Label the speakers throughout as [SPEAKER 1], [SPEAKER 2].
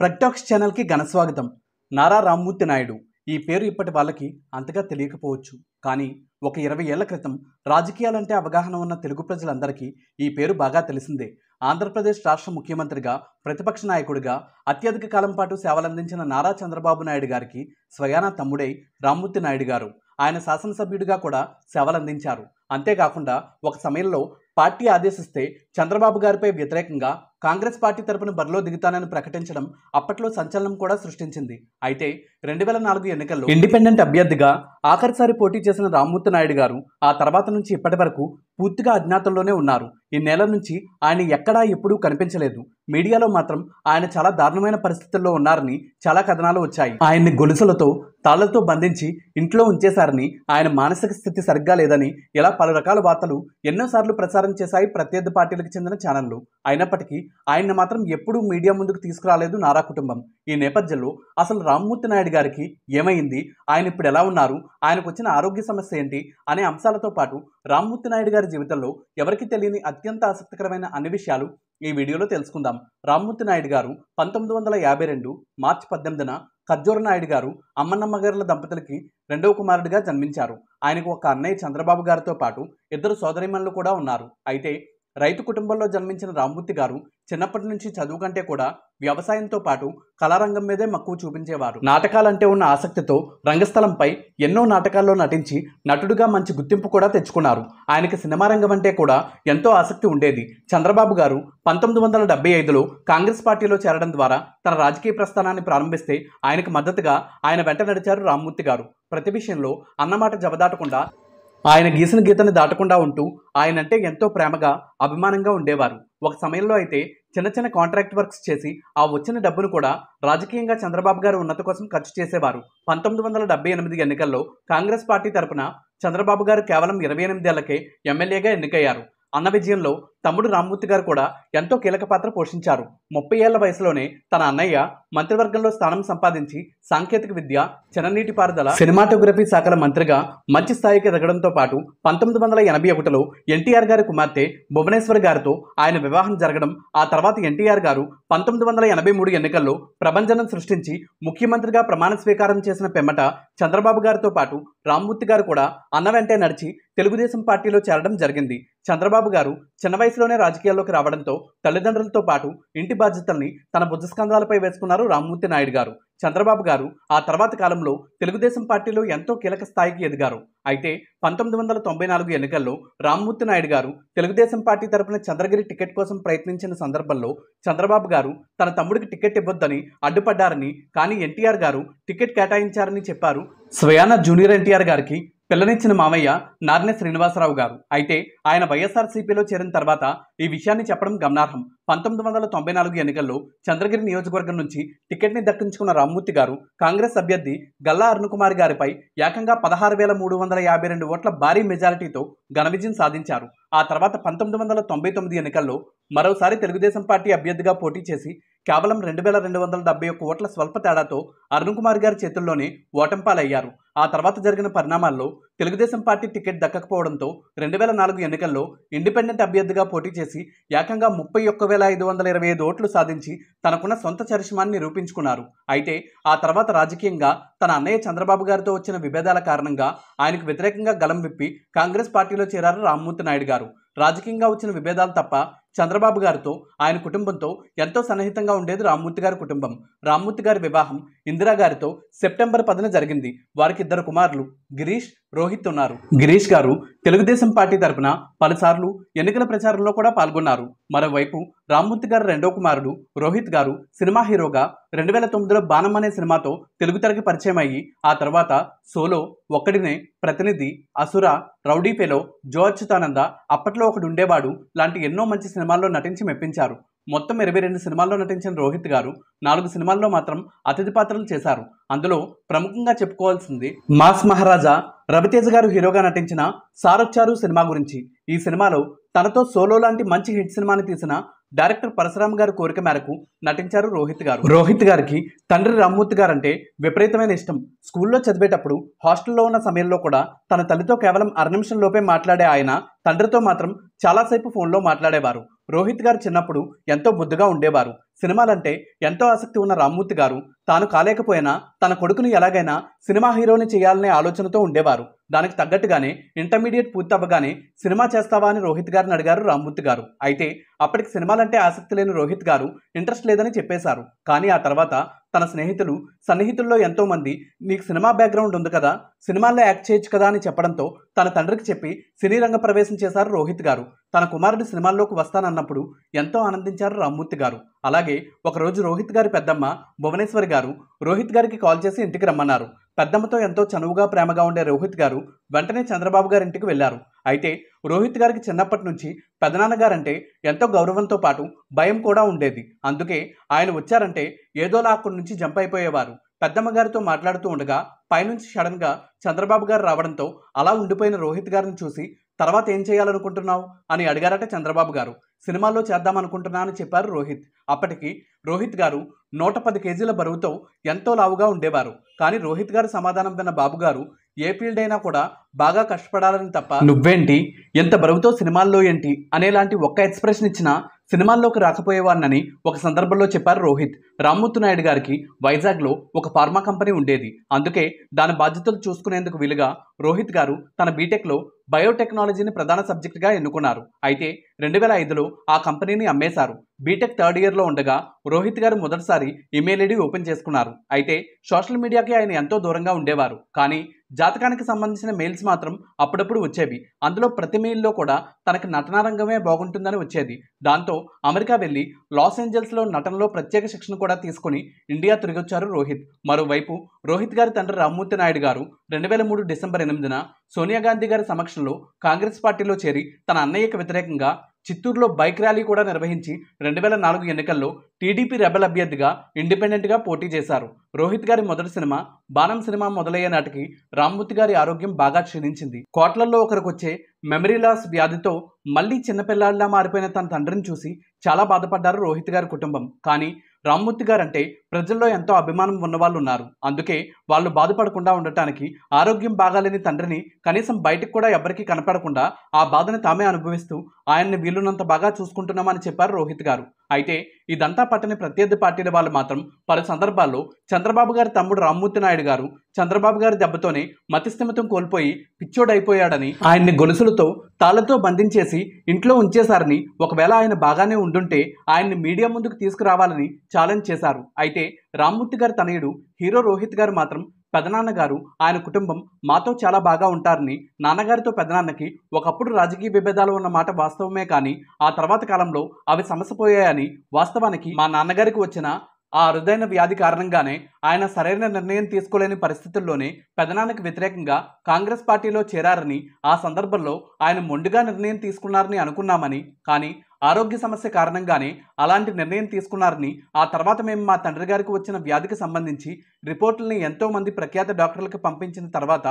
[SPEAKER 1] ప్రగ్టాక్స్ ఛానల్కి ఘనస్వాగతం నారా రామ్మూర్తి నాయుడు ఈ పేరు ఇప్పటి వాళ్ళకి అంతగా తెలియకపోవచ్చు కానీ ఒక ఇరవై ఏళ్ల క్రితం రాజకీయాలంటే అవగాహన ఉన్న తెలుగు ప్రజలందరికీ ఈ పేరు బాగా తెలిసిందే ఆంధ్రప్రదేశ్ రాష్ట్ర ముఖ్యమంత్రిగా ప్రతిపక్ష నాయకుడిగా అత్యధిక కాలం పాటు సేవలందించిన నారా చంద్రబాబు నాయుడు గారికి స్వయానా తమ్ముడై రామ్మూర్తి నాయుడు గారు ఆయన శాసనసభ్యుడిగా కూడా సేవలందించారు అంతేకాకుండా ఒక సమయంలో పార్టీ ఆదేశిస్తే చంద్రబాబు గారిపై వ్యతిరేకంగా కాంగ్రెస్ పార్టీ తరపున బరిలో దిగుతానని ప్రకటించడం అప్పట్లో సంచలనం కూడా సృష్టించింది అయితే రెండు వేల నాలుగు ఎన్నికల్లో ఇండిపెండెంట్ అభ్యర్థిగా ఆఖరిసారి పోటీ చేసిన రామ్మూర్తి నాయుడు గారు ఆ తర్వాత నుంచి ఇప్పటి వరకు పూర్తిగా అజ్ఞాతంలోనే ఉన్నారు ఈ నెల నుంచి ఆయన ఎక్కడా ఎప్పుడూ కనిపించలేదు మీడియాలో మాత్రం ఆయన చాలా దారుణమైన పరిస్థితుల్లో ఉన్నారని చాలా కథనాలు వచ్చాయి ఆయన్ని గొలుసులతో తాళ్లతో బంధించి ఇంట్లో ఉంచేశారని ఆయన మానసిక స్థితి సరిగ్గా లేదని ఇలా పలు రకాల వార్తలు ఎన్నోసార్లు ప్రసారం చేశాయి ప్రత్యర్థి పార్టీలకు చెందిన ఛానళ్లు అయినప్పటికీ ఆయన మాత్రం ఎప్పుడూ మీడియా ముందుకు తీసుకురాలేదు నారా కుటుంబం ఈ నేపథ్యంలో అసలు రామ్మూర్తి నాయుడు గారికి ఏమైంది ఆయన ఇప్పుడు ఎలా ఉన్నారు ఆయనకు వచ్చిన ఆరోగ్య సమస్య ఏంటి అనే అంశాలతో పాటు రామ్మూర్తి నాయుడు గారి జీవితంలో ఎవరికి తెలియని అత్యంత ఆసక్తికరమైన అన్ని విషయాలు ఈ వీడియోలో తెలుసుకుందాం రామ్మూర్తి నాయుడు గారు పంతొమ్మిది వందల యాభై రెండు మార్చి పద్దెనిమిదిన ఖర్జూర నాయుడు గారు గారుల దంపతులకి రెండవ కుమారుడిగా జన్మించారు ఆయనకు ఒక అన్నయ్య చంద్రబాబు గారితో పాటు ఇద్దరు సోదరిమణులు కూడా ఉన్నారు అయితే రైతు కుటుంబంలో జన్మించిన రామ్మూర్తి గారు చిన్నప్పటి నుంచి చదువు కంటే కూడా వ్యవసాయంతో పాటు కళారంగం మీదే మక్కువ చూపించేవారు నాటకాలంటే ఉన్న ఆసక్తితో రంగస్థలంపై ఎన్నో నాటకాల్లో నటించి నటుడుగా మంచి గుర్తింపు కూడా తెచ్చుకున్నారు ఆయనకి సినిమా రంగం అంటే కూడా ఎంతో ఆసక్తి ఉండేది చంద్రబాబు గారు పంతొమ్మిది వందల డెబ్బై ఐదులో కాంగ్రెస్ పార్టీలో చేరడం ద్వారా తన రాజకీయ ప్రస్థానాన్ని ప్రారంభిస్తే ఆయనకు మద్దతుగా ఆయన వెంట నడిచారు రామ్మూర్తి గారు ప్రతి విషయంలో అన్నమాట జబదాటకుండా ఆయన గీసిన గీతని దాటకుండా ఉంటూ ఆయన అంటే ఎంతో ప్రేమగా అభిమానంగా ఉండేవారు ఒక సమయంలో అయితే చిన్న చిన్న కాంట్రాక్ట్ వర్క్స్ చేసి ఆ వచ్చిన డబ్బును కూడా రాజకీయంగా చంద్రబాబు గారు ఉన్నత కోసం ఖర్చు చేసేవారు పంతొమ్మిది వందల డెబ్బై ఎనిమిది ఎన్నికల్లో కాంగ్రెస్ పార్టీ తరపున చంద్రబాబు గారు కేవలం ఇరవై ఎనిమిదేళ్లకే ఎమ్మెల్యేగా ఎన్నికయ్యారు అన్న విజయంలో తమ్ముడు రామ్మూర్తి గారు కూడా ఎంతో కీలక పాత్ర పోషించారు ముప్పై ఏళ్ల వయసులోనే తన అన్నయ్య మంత్రివర్గంలో స్థానం సంపాదించి సాంకేతిక విద్య పారుదల సినిమాటోగ్రఫీ శాఖల మంత్రిగా మంచి స్థాయికి ఎదగడంతో పాటు పంతొమ్మిది వందల ఎనభై ఒకటిలో ఎన్టీఆర్ గారి కుమార్తె భువనేశ్వర్ గారితో ఆయన వివాహం జరగడం ఆ తర్వాత ఎన్టీఆర్ గారు పంతొమ్మిది వందల ఎనభై మూడు ఎన్నికల్లో ప్రభంజనం సృష్టించి ముఖ్యమంత్రిగా ప్రమాణ స్వీకారం చేసిన పెమ్మట చంద్రబాబు గారితో పాటు రామ్మూర్తి గారు కూడా అన్న వెంటే నడిచి తెలుగుదేశం పార్టీలో చేరడం జరిగింది చంద్రబాబు గారు చిన్న వయసు వయసులోనే రాజకీయాల్లోకి రావడంతో తల్లిదండ్రులతో పాటు ఇంటి బాధ్యతల్ని తన బుద్ధస్కంధాలపై వేసుకున్నారు రామ్మూర్తి నాయుడు గారు చంద్రబాబు గారు ఆ తర్వాత కాలంలో తెలుగుదేశం పార్టీలో ఎంతో కీలక స్థాయికి ఎదిగారు అయితే పంతొమ్మిది వందల తొంభై నాలుగు ఎన్నికల్లో రామ్మూర్తి నాయుడు గారు తెలుగుదేశం పార్టీ తరపున చంద్రగిరి టికెట్ కోసం ప్రయత్నించిన సందర్భంలో చంద్రబాబు గారు తన తమ్ముడికి టికెట్ ఇవ్వొద్దని అడ్డుపడ్డారని కానీ ఎన్టీఆర్ గారు టికెట్ కేటాయించారని చెప్పారు స్వయాన జూనియర్ ఎన్టీఆర్ గారికి పిల్లనిచ్చిన మావయ్య నార్నే శ్రీనివాసరావు గారు అయితే ఆయన వైఎస్ఆర్సీపీలో చేరిన తర్వాత ఈ విషయాన్ని చెప్పడం గమనార్హం పంతొమ్మిది వందల తొంభై నాలుగు ఎన్నికల్లో చంద్రగిరి నియోజకవర్గం నుంచి టికెట్ని దక్కించుకున్న రామ్మూర్తి గారు కాంగ్రెస్ అభ్యర్థి గల్లా అరుణకుమార్ గారిపై ఏకంగా పదహారు వేల మూడు వందల యాభై రెండు ఓట్ల భారీ మెజారిటీతో ఘన విజయం సాధించారు ఆ తర్వాత పంతొమ్మిది వందల తొంభై తొమ్మిది ఎన్నికల్లో మరోసారి తెలుగుదేశం పార్టీ అభ్యర్థిగా పోటీ చేసి కేవలం రెండు వేల రెండు వందల డెబ్బై ఒక్క ఓట్ల స్వల్ప తేడాతో అరుణ్ కుమార్ గారి చేతుల్లోనే ఓటంపాలయ్యారు ఆ తర్వాత జరిగిన పరిణామాల్లో తెలుగుదేశం పార్టీ టికెట్ దక్కకపోవడంతో రెండు వేల నాలుగు ఎన్నికల్లో ఇండిపెండెంట్ అభ్యర్థిగా పోటీ చేసి ఏకంగా ముప్పై ఒక్క వేల ఐదు వందల ఇరవై ఐదు ఓట్లు సాధించి తనకున్న సొంత చరిశ్రమాన్ని నిరూపించుకున్నారు అయితే ఆ తర్వాత రాజకీయంగా తన అన్నయ్య చంద్రబాబు గారితో వచ్చిన విభేదాల కారణంగా ఆయనకు వ్యతిరేకంగా గలం విప్పి కాంగ్రెస్ పార్టీలో చేరారు రామ్మూర్తి నాయుడు గారు రాజకీయంగా వచ్చిన విభేదాలు తప్ప చంద్రబాబు గారితో ఆయన కుటుంబంతో ఎంతో సన్నిహితంగా ఉండేది రామ్మూర్తి గారి కుటుంబం రామ్మూర్తి గారి వివాహం ఇందిరా గారితో సెప్టెంబర్ పదిన జరిగింది వారికి ఇద్దరు కుమారులు గిరీష్ రోహిత్ ఉన్నారు గిరీష్ గారు తెలుగుదేశం పార్టీ తరఫున పలుసార్లు ఎన్నికల ప్రచారంలో కూడా పాల్గొన్నారు మరోవైపు రామ్మూర్తి గారు రెండో కుమారుడు రోహిత్ గారు సినిమా హీరోగా రెండు వేల తొమ్మిదిలో బాణం అనే సినిమాతో తెలుగు తెరకి పరిచయం అయ్యి ఆ తర్వాత సోలో ఒక్కడినే ప్రతినిధి అసుర రౌడీ ఫెలో జో అచ్యుతానంద అప్పట్లో ఒకడు ఉండేవాడు లాంటి ఎన్నో మంచి సినిమాల్లో నటించి మెప్పించారు మొత్తం ఇరవై రెండు సినిమాల్లో నటించిన రోహిత్ గారు నాలుగు సినిమాల్లో మాత్రం అతిథి పాత్రలు చేశారు అందులో ప్రముఖంగా చెప్పుకోవాల్సింది మాస్ మహారాజా రవితేజ గారు హీరోగా నటించిన సారొచ్చారు సినిమా గురించి ఈ సినిమాలో తనతో సోలో లాంటి మంచి హిట్ సినిమాని తీసిన డైరెక్టర్ పరశురామ్ గారి కోరిక మేరకు నటించారు రోహిత్ గారు రోహిత్ గారికి తండ్రి రామ్మూర్తి గారు అంటే విపరీతమైన ఇష్టం స్కూల్లో చదివేటప్పుడు హాస్టల్లో ఉన్న సమయంలో కూడా తన తల్లితో కేవలం అర నిమిషం లోపే మాట్లాడే ఆయన తండ్రితో మాత్రం చాలాసేపు ఫోన్లో మాట్లాడేవారు రోహిత్ గారు చిన్నప్పుడు ఎంతో బుద్ధిగా ఉండేవారు సినిమాలంటే ఎంతో ఆసక్తి ఉన్న రామ్మూర్తి గారు తాను కాలేకపోయినా తన కొడుకుని ఎలాగైనా సినిమా హీరోని చేయాలనే ఆలోచనతో ఉండేవారు దానికి తగ్గట్టుగానే ఇంటర్మీడియట్ పూర్తి అవ్వగానే సినిమా చేస్తావా అని రోహిత్ గారిని అడిగారు రామ్మూర్తి గారు అయితే అప్పటికి సినిమాలంటే ఆసక్తి లేని రోహిత్ గారు ఇంట్రెస్ట్ లేదని చెప్పేశారు కానీ ఆ తర్వాత తన స్నేహితులు సన్నిహితుల్లో ఎంతోమంది నీకు సినిమా బ్యాక్గ్రౌండ్ ఉంది కదా సినిమాల్లో యాక్ట్ చేయొచ్చు కదా అని చెప్పడంతో తన తండ్రికి చెప్పి సినీ రంగ ప్రవేశం చేశారు రోహిత్ గారు తన కుమారుడు సినిమాల్లోకి వస్తానన్నప్పుడు ఎంతో ఆనందించారు రామ్మూర్తి గారు అలాగే ఒకరోజు రోహిత్ గారి పెద్దమ్మ భువనేశ్వరి గారు రోహిత్ గారికి కాల్ చేసి ఇంటికి రమ్మన్నారు పెద్దమ్మతో ఎంతో చనువుగా ప్రేమగా ఉండే రోహిత్ గారు వెంటనే చంద్రబాబు గారి ఇంటికి వెళ్లారు అయితే రోహిత్ గారికి చిన్నప్పటి నుంచి పెదనాన్నగారంటే ఎంతో గౌరవంతో పాటు భయం కూడా ఉండేది అందుకే ఆయన వచ్చారంటే ఏదోలా అక్కడి నుంచి జంప్ అయిపోయేవారు పెద్దమ్మగారితో మాట్లాడుతూ ఉండగా పైనుంచి సడన్గా చంద్రబాబు గారు రావడంతో అలా ఉండిపోయిన రోహిత్ గారిని చూసి తర్వాత ఏం చేయాలనుకుంటున్నావు అని అడిగారట చంద్రబాబు గారు సినిమాల్లో చేద్దామనుకుంటున్నాను చెప్పారు రోహిత్ అప్పటికి రోహిత్ గారు నూట పది కేజీల బరువుతో ఎంతో లావుగా ఉండేవారు కానీ రోహిత్ గారు సమాధానం విన్న బాబు గారు ఏ ఫీల్డ్ అయినా కూడా బాగా కష్టపడాలని తప్ప నువ్వేంటి ఎంత బరువుతో సినిమాల్లో ఏంటి అనేలాంటి ఒక్క ఎక్స్ప్రెషన్ ఇచ్చినా సినిమాల్లోకి రాకపోయేవాడినని ఒక సందర్భంలో చెప్పారు రోహిత్ రామ్మూర్తి నాయుడు గారికి వైజాగ్లో ఒక ఫార్మా కంపెనీ ఉండేది అందుకే దాని బాధ్యతలు చూసుకునేందుకు వీలుగా రోహిత్ గారు తన బీటెక్లో బయోటెక్నాలజీని ప్రధాన సబ్జెక్టుగా ఎన్నుకున్నారు అయితే రెండు వేల ఐదులో ఆ కంపెనీని అమ్మేశారు బీటెక్ థర్డ్ ఇయర్లో ఉండగా రోహిత్ గారు మొదటిసారి ఇమెయిల్ ఐడి ఓపెన్ చేసుకున్నారు అయితే సోషల్ మీడియాకి ఆయన ఎంతో దూరంగా ఉండేవారు కానీ జాతకానికి సంబంధించిన మెయిల్స్ మాత్రం అప్పుడప్పుడు వచ్చేవి అందులో ప్రతి మెయిల్లో కూడా తనకి నటన రంగమే బాగుంటుందని వచ్చేది దాంతో అమెరికా వెళ్ళి లాస్ ఏంజల్స్లో నటనలో ప్రత్యేక శిక్షణ కూడా తీసుకుని ఇండియా తిరిగొచ్చారు రోహిత్ మరోవైపు రోహిత్ గారి తండ్రి రామ్మూర్తి నాయుడు గారు రెండు వేల మూడు డిసెంబర్ ఎనిమిదిన సోనియా గాంధీ గారి సమక్షంలో కాంగ్రెస్ పార్టీలో చేరి తన అన్నయ్యకు వ్యతిరేకంగా చిత్తూరులో బైక్ ర్యాలీ కూడా నిర్వహించి రెండు వేల నాలుగు ఎన్నికల్లో టీడీపీ రెబల్ అభ్యర్థిగా ఇండిపెండెంట్గా పోటీ చేశారు రోహిత్ గారి మొదటి సినిమా బాణం సినిమా మొదలయ్యే నాటికి రామ్మూర్తి గారి ఆరోగ్యం బాగా క్షీణించింది కోట్లల్లో ఒకరికొచ్చే మెమరీ లాస్ వ్యాధితో మళ్లీ చిన్నపిల్లాడిలా మారిపోయిన తన తండ్రిని చూసి చాలా బాధపడ్డారు రోహిత్ గారి కుటుంబం కానీ రామ్మూర్తి గారు అంటే ప్రజల్లో ఎంతో అభిమానం ఉన్నవాళ్ళు ఉన్నారు అందుకే వాళ్ళు బాధపడకుండా ఉండటానికి ఆరోగ్యం బాగాలేని తండ్రిని కనీసం బయటకు కూడా ఎవరికీ కనపడకుండా ఆ బాధను తామే అనుభవిస్తూ ఆయన్ని వీలున్నంత బాగా చూసుకుంటున్నామని చెప్పారు రోహిత్ గారు అయితే ఇదంతా పట్టని ప్రత్యర్థి పార్టీల వాళ్ళు మాత్రం పలు సందర్భాల్లో చంద్రబాబు గారి తమ్ముడు రామ్మూర్తి నాయుడు గారు చంద్రబాబు గారి దెబ్బతోనే మతిస్థిమితం కోల్పోయి పిచ్చోడైపోయాడని ఆయన్ని గొలుసులతో తాళ్లతో బంధించేసి ఇంట్లో ఉంచేశారని ఒకవేళ ఆయన బాగానే ఉండుంటే ఆయన్ని మీడియా ముందుకు తీసుకురావాలని ఛాలెంజ్ చేశారు అయితే రామ్మూర్తి గారి తనయుడు హీరో రోహిత్ గారు మాత్రం పెదనాన్నగారు ఆయన కుటుంబం మాతో చాలా బాగా ఉంటారని నాన్నగారితో పెదనాన్నకి ఒకప్పుడు రాజకీయ విభేదాలు ఉన్న మాట వాస్తవమే కానీ ఆ తర్వాత కాలంలో అవి సమసపోయాయని వాస్తవానికి మా నాన్నగారికి వచ్చిన ఆ అరుదైన వ్యాధి కారణంగానే ఆయన సరైన నిర్ణయం తీసుకోలేని పరిస్థితుల్లోనే పెదనానికి వ్యతిరేకంగా కాంగ్రెస్ పార్టీలో చేరారని ఆ సందర్భంలో ఆయన మొండిగా నిర్ణయం తీసుకున్నారని అనుకున్నామని కానీ ఆరోగ్య సమస్య కారణంగానే అలాంటి నిర్ణయం తీసుకున్నారని ఆ తర్వాత మేము మా తండ్రి గారికి వచ్చిన వ్యాధికి సంబంధించి రిపోర్టుల్ని ఎంతోమంది ప్రఖ్యాత డాక్టర్లకు పంపించిన తర్వాత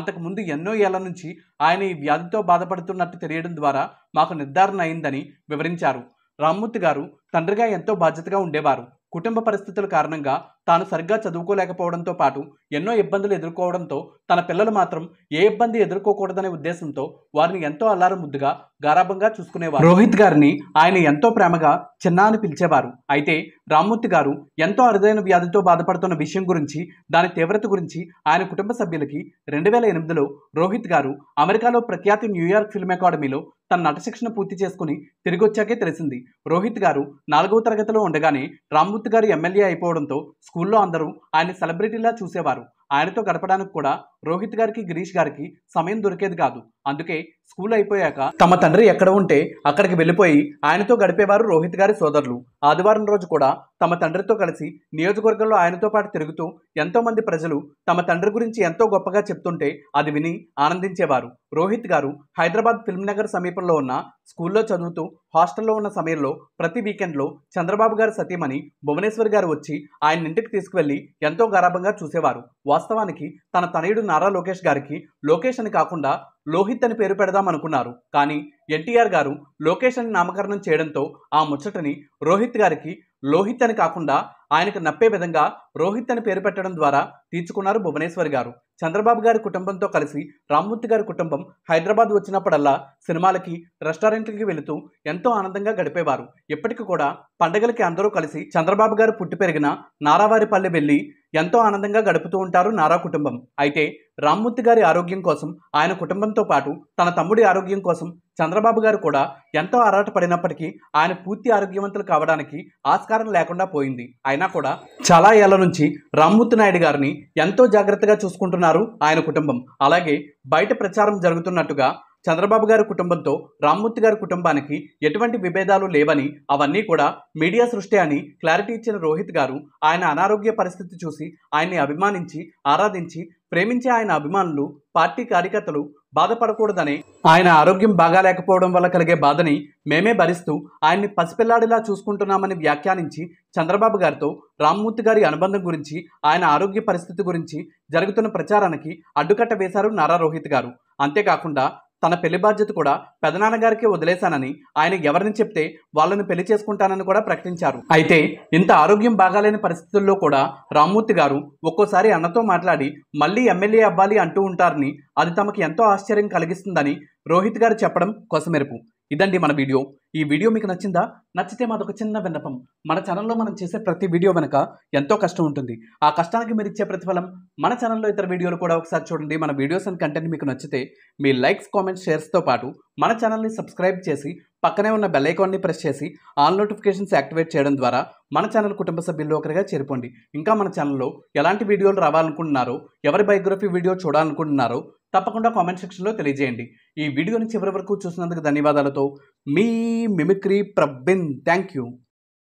[SPEAKER 1] అంతకుముందు ఎన్నో ఏళ్ల నుంచి ఆయన ఈ వ్యాధితో బాధపడుతున్నట్టు తెలియడం ద్వారా మాకు నిర్ధారణ అయిందని వివరించారు రామ్మూర్తి గారు తండ్రిగా ఎంతో బాధ్యతగా ఉండేవారు కుటుంబ పరిస్థితుల కారణంగా తాను సరిగ్గా చదువుకోలేకపోవడంతో పాటు ఎన్నో ఇబ్బందులు ఎదుర్కోవడంతో తన పిల్లలు మాత్రం ఏ ఇబ్బంది ఎదుర్కోకూడదనే ఉద్దేశంతో వారిని ఎంతో అల్లారం ముద్దుగా గారాభంగా చూసుకునేవారు రోహిత్ గారిని ఆయన ఎంతో ప్రేమగా చిన్న అని పిలిచేవారు అయితే రామ్మూర్తి గారు ఎంతో అరుదైన వ్యాధితో బాధపడుతున్న విషయం గురించి దాని తీవ్రత గురించి ఆయన కుటుంబ సభ్యులకి రెండు వేల ఎనిమిదిలో రోహిత్ గారు అమెరికాలో ప్రఖ్యాతి న్యూయార్క్ ఫిల్మ్ అకాడమీలో తన నట శిక్షణ పూర్తి చేసుకుని తిరిగొచ్చాకే తెలిసింది రోహిత్ గారు నాలుగవ తరగతిలో ఉండగానే రామ్మూర్తి గారు ఎమ్మెల్యే అయిపోవడంతో స్కూల్లో అందరూ ఆయన సెలబ్రిటీలా చూసేవారు ఆయనతో గడపడానికి కూడా రోహిత్ గారికి గిరీష్ గారికి సమయం దొరికేది కాదు అందుకే స్కూల్ అయిపోయాక తమ తండ్రి ఎక్కడ ఉంటే అక్కడికి వెళ్ళిపోయి ఆయనతో గడిపేవారు రోహిత్ గారి సోదరులు ఆదివారం రోజు కూడా తమ తండ్రితో కలిసి నియోజకవర్గంలో ఆయనతో పాటు తిరుగుతూ ఎంతోమంది ప్రజలు తమ తండ్రి గురించి ఎంతో గొప్పగా చెప్తుంటే అది విని ఆనందించేవారు రోహిత్ గారు హైదరాబాద్ ఫిల్మ్ నగర్ సమీపంలో ఉన్న స్కూల్లో చదువుతూ హాస్టల్లో ఉన్న సమయంలో ప్రతి వీకెండ్లో చంద్రబాబు గారు సతీమని భువనేశ్వర్ గారు వచ్చి ఆయన ఇంటికి తీసుకువెళ్ళి ఎంతో గరాభంగా చూసేవారు వాస్తవానికి తన తనయుడు నారా లోకేష్ గారికి లోకేష్ అని కాకుండా లోహిత్ అని పేరు పెడదాం అనుకున్నారు కానీ ఎన్టీఆర్ గారు లోకేష్ అని నామకరణం చేయడంతో ఆ ముచ్చటని రోహిత్ గారికి లోహిత్ అని కాకుండా ఆయనకు నప్పే విధంగా రోహిత్ అని పేరు పెట్టడం ద్వారా తీర్చుకున్నారు భువనేశ్వర్ గారు చంద్రబాబు గారి కుటుంబంతో కలిసి రామ్మూర్తి గారి కుటుంబం హైదరాబాద్ వచ్చినప్పుడల్లా సినిమాలకి రెస్టారెంట్లకి వెళుతూ ఎంతో ఆనందంగా గడిపేవారు ఇప్పటికి కూడా పండగలకి అందరూ కలిసి చంద్రబాబు గారు పుట్టి పెరిగిన నారావారిపల్లి వెళ్ళి ఎంతో ఆనందంగా గడుపుతూ ఉంటారు నారా కుటుంబం అయితే రామ్మూర్తి గారి ఆరోగ్యం కోసం ఆయన కుటుంబంతో పాటు తన తమ్ముడి ఆరోగ్యం కోసం చంద్రబాబు గారు కూడా ఎంతో ఆరాటపడినప్పటికీ ఆయన పూర్తి ఆరోగ్యవంతులు కావడానికి ఆస్కారం లేకుండా పోయింది అయినా కూడా చాలా ఏళ్ల నుంచి రామ్మూర్తి నాయుడు గారిని ఎంతో జాగ్రత్తగా చూసుకుంటున్నారు ఆయన కుటుంబం అలాగే బయట ప్రచారం జరుగుతున్నట్టుగా చంద్రబాబు గారి కుటుంబంతో రామ్మూర్తి గారి కుటుంబానికి ఎటువంటి విభేదాలు లేవని అవన్నీ కూడా మీడియా సృష్టి అని క్లారిటీ ఇచ్చిన రోహిత్ గారు ఆయన అనారోగ్య పరిస్థితి చూసి ఆయన్ని అభిమానించి ఆరాధించి ప్రేమించే ఆయన అభిమానులు పార్టీ కార్యకర్తలు బాధపడకూడదని ఆయన ఆరోగ్యం బాగాలేకపోవడం వల్ల కలిగే బాధని మేమే భరిస్తూ ఆయన్ని పసిపిల్లాడిలా చూసుకుంటున్నామని వ్యాఖ్యానించి చంద్రబాబు గారితో రామ్మూర్తి గారి అనుబంధం గురించి ఆయన ఆరోగ్య పరిస్థితి గురించి జరుగుతున్న ప్రచారానికి అడ్డుకట్ట వేశారు నారా రోహిత్ గారు అంతేకాకుండా తన పెళ్లి బాధ్యత కూడా పెదనాన్నగారికి వదిలేశానని ఆయన ఎవరిని చెప్తే వాళ్ళని పెళ్లి చేసుకుంటానని కూడా ప్రకటించారు అయితే ఇంత ఆరోగ్యం బాగాలేని పరిస్థితుల్లో కూడా రామ్మూర్తి గారు ఒక్కోసారి అన్నతో మాట్లాడి మళ్ళీ ఎమ్మెల్యే అవ్వాలి అంటూ ఉంటారని అది తమకు ఎంతో ఆశ్చర్యం కలిగిస్తుందని రోహిత్ గారు చెప్పడం కొసమెరుపు ఇదండి మన వీడియో ఈ వీడియో మీకు నచ్చిందా నచ్చితే మాదొక చిన్న విన్నపం మన ఛానల్లో మనం చేసే ప్రతి వీడియో వెనక ఎంతో కష్టం ఉంటుంది ఆ కష్టానికి మీరు ఇచ్చే ప్రతిఫలం మన ఛానల్లో ఇతర వీడియోలు కూడా ఒకసారి చూడండి మన వీడియోస్ అండ్ కంటెంట్ మీకు నచ్చితే మీ లైక్స్ కామెంట్స్ షేర్స్తో పాటు మన ఛానల్ని సబ్స్క్రైబ్ చేసి పక్కనే ఉన్న బెల్ ఐకాన్ని ప్రెస్ చేసి ఆల్ నోటిఫికేషన్స్ యాక్టివేట్ చేయడం ద్వారా మన ఛానల్ కుటుంబ సభ్యుల్లో ఒకరిగా చేరుకోండి ఇంకా మన ఛానల్లో ఎలాంటి వీడియోలు రావాలనుకుంటున్నారో ఎవరి బయోగ్రఫీ వీడియో చూడాలనుకుంటున్నారో తప్పకుండా కామెంట్ సెక్షన్లో తెలియజేయండి ఈ వీడియోని చివరి వరకు చూసినందుకు ధన్యవాదాలతో Me Mimicry prabhin. Thank you.